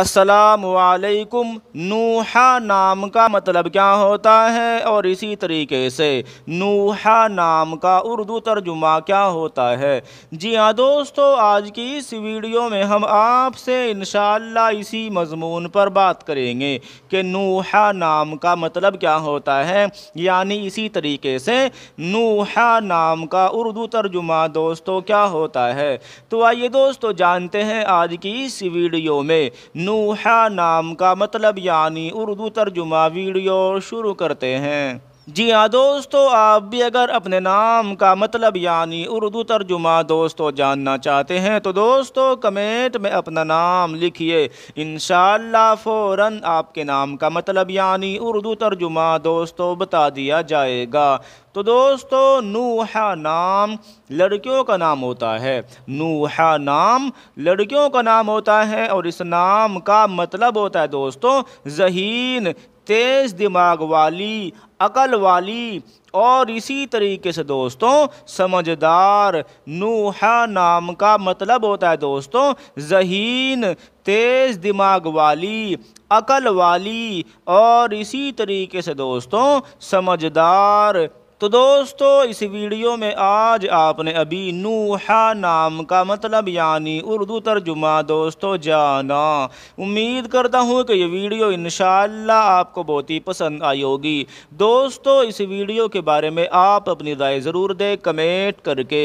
असलकुम नूहा नाम का मतलब क्या होता है और इसी तरीके से नूहा नाम का उर्दू तर्जुमा क्या होता है जी हाँ दोस्तों आज की इस वीडियो में हम आपसे इन इसी मजमून पर बात करेंगे कि नूहा नाम का मतलब क्या होता है यानी इसी तरीके से नूहा नाम का उर्दू तर्जुमा दोस्तों क्या होता है तो आइए दोस्तों जानते हैं आज की इस वीडियो में नूहा नाम का मतलब यानी उर्दू तर्जुमा वीडियो शुरू करते हैं जी हाँ दोस्तों आप भी अगर अपने नाम का मतलब यानी उर्दू तर्जुमा दोस्तों जानना चाहते हैं तो दोस्तों कमेंट में अपना नाम लिखिए इन फौरन आपके नाम का मतलब यानी उर्दू तर्जुमा दोस्तों बता दिया जाएगा तो दोस्तों नूहा नाम लड़कियों का नाम होता है नूहा नाम लड़कियों का नाम होता है और इस नाम का मतलब होता है दोस्तों जहीन तेज़ दिमाग वाली अकल वाली और इसी तरीके से दोस्तों समझदार नूहा नाम का मतलब होता है दोस्तों जहीन तेज़ दिमाग वाली अकल वाली और इसी तरीके से दोस्तों समझदार तो दोस्तों इस वीडियो में आज आपने अभी नूहा नाम का मतलब यानी उर्दू तर्जुमा दोस्तों जाना उम्मीद करता हूँ कि ये वीडियो इन आपको बहुत ही पसंद आई होगी दोस्तों इस वीडियो के बारे में आप अपनी राय ज़रूर दें कमेंट करके